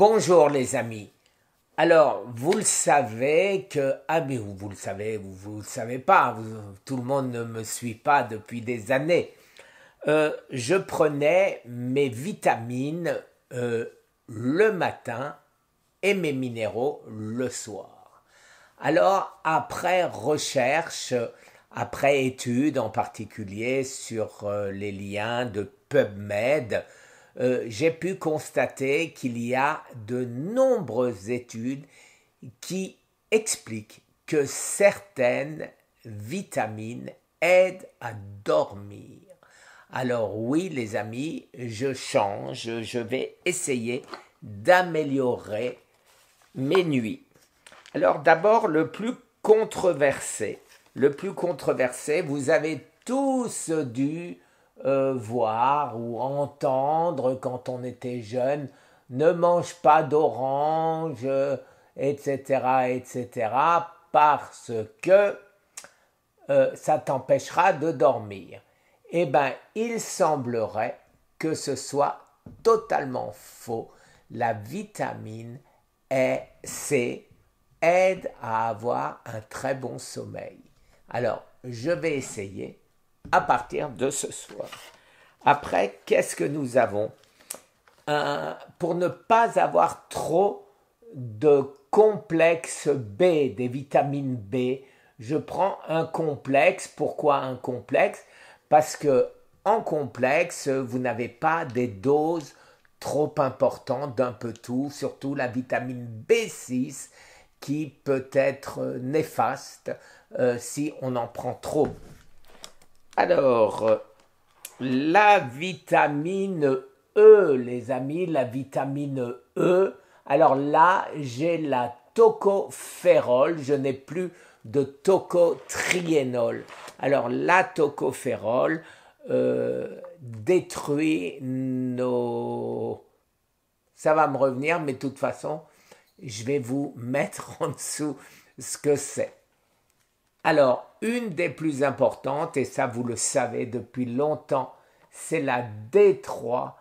Bonjour les amis. Alors, vous le savez que... Ah mais vous le savez, vous, ne le savez pas, tout le monde ne me suit pas depuis des années. Euh, je prenais mes vitamines euh, le matin et mes minéraux le soir. Alors, après recherche, après étude, en particulier sur euh, les liens de PubMed, euh, j'ai pu constater qu'il y a de nombreuses études qui expliquent que certaines vitamines aident à dormir. Alors oui les amis, je change, je vais essayer d'améliorer mes nuits. Alors d'abord le plus controversé. Le plus controversé, vous avez tous dû euh, voir ou entendre quand on était jeune, ne mange pas d'orange, etc., etc., parce que euh, ça t'empêchera de dormir. Eh bien, il semblerait que ce soit totalement faux. La vitamine C aide à avoir un très bon sommeil. Alors, je vais essayer à partir de ce soir. Après, qu'est-ce que nous avons Pour ne pas avoir trop de complexe B, des vitamines B, je prends un complexe. Pourquoi un complexe Parce que en complexe, vous n'avez pas des doses trop importantes d'un peu tout, surtout la vitamine B6 qui peut être néfaste euh, si on en prend trop. Alors, euh, la vitamine E, les amis, la vitamine E. Alors là, j'ai la tocophérol, je n'ai plus de tocotriénol. Alors la tocophérol euh, détruit nos... Ça va me revenir, mais de toute façon, je vais vous mettre en dessous ce que c'est. Alors, une des plus importantes, et ça vous le savez depuis longtemps, c'est la D3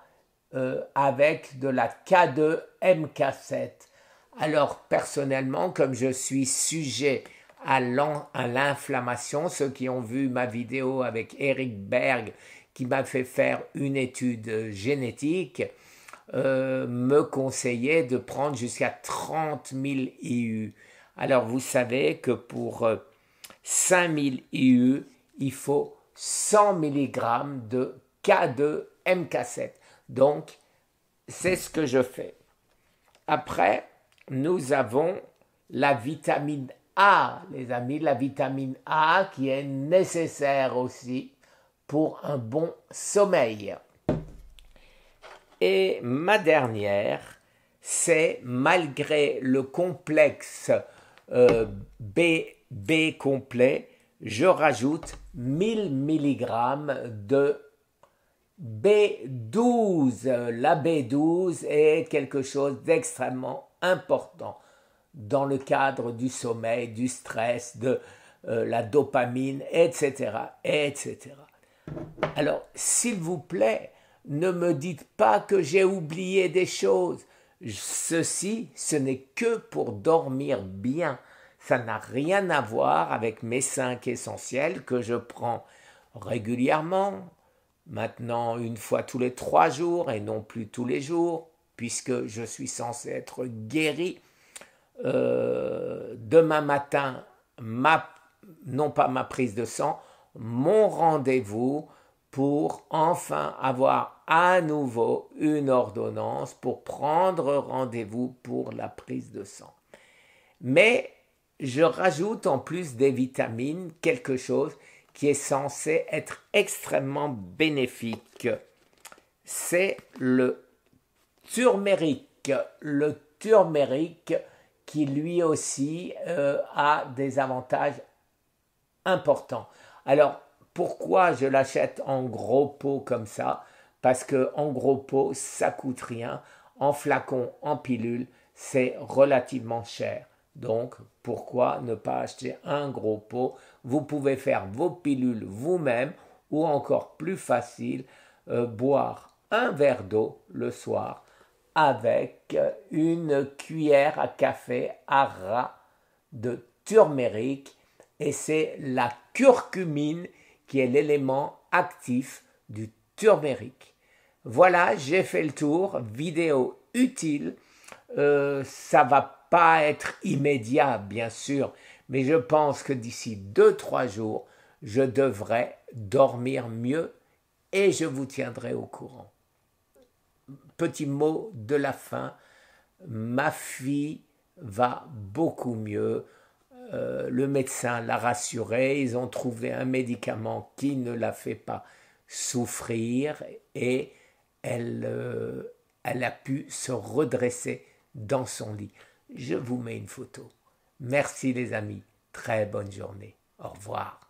euh, avec de la K2 MK7. Alors, personnellement, comme je suis sujet à l'inflammation, ceux qui ont vu ma vidéo avec Eric Berg, qui m'a fait faire une étude génétique, euh, me conseillait de prendre jusqu'à 30 000 IU. Alors vous savez que pour euh, 5000 IU, il faut 100 mg de K2 MK7. Donc, c'est ce que je fais. Après, nous avons la vitamine A, les amis, la vitamine A qui est nécessaire aussi pour un bon sommeil. Et ma dernière, c'est malgré le complexe euh, B, B complet, je rajoute 1000 mg de B12. La B12 est quelque chose d'extrêmement important dans le cadre du sommeil, du stress, de euh, la dopamine, etc., etc. Alors, s'il vous plaît, ne me dites pas que j'ai oublié des choses. Ceci, ce n'est que pour dormir bien. Ça n'a rien à voir avec mes cinq essentiels que je prends régulièrement, maintenant une fois tous les trois jours et non plus tous les jours, puisque je suis censé être guéri. Euh, demain matin, ma, non pas ma prise de sang, mon rendez-vous pour enfin avoir à nouveau une ordonnance pour prendre rendez-vous pour la prise de sang. Mais je rajoute en plus des vitamines quelque chose qui est censé être extrêmement bénéfique. C'est le turmeric. Le turmeric qui lui aussi euh, a des avantages importants. Alors pourquoi je l'achète en gros pot comme ça parce que en gros pot, ça coûte rien. En flacon, en pilule, c'est relativement cher. Donc, pourquoi ne pas acheter un gros pot Vous pouvez faire vos pilules vous-même ou encore plus facile, euh, boire un verre d'eau le soir avec euh, une cuillère à café à ras de turmeric et c'est la curcumine qui est l'élément actif du turmeric. Voilà, j'ai fait le tour, vidéo utile. Euh, ça va pas être immédiat, bien sûr, mais je pense que d'ici deux, trois jours, je devrais dormir mieux et je vous tiendrai au courant. Petit mot de la fin, ma fille va beaucoup mieux. Euh, le médecin l'a rassurée, ils ont trouvé un médicament qui ne la fait pas souffrir et euh, elle, a pu se redresser dans son lit. Je vous mets une photo. Merci les amis. Très bonne journée. Au revoir.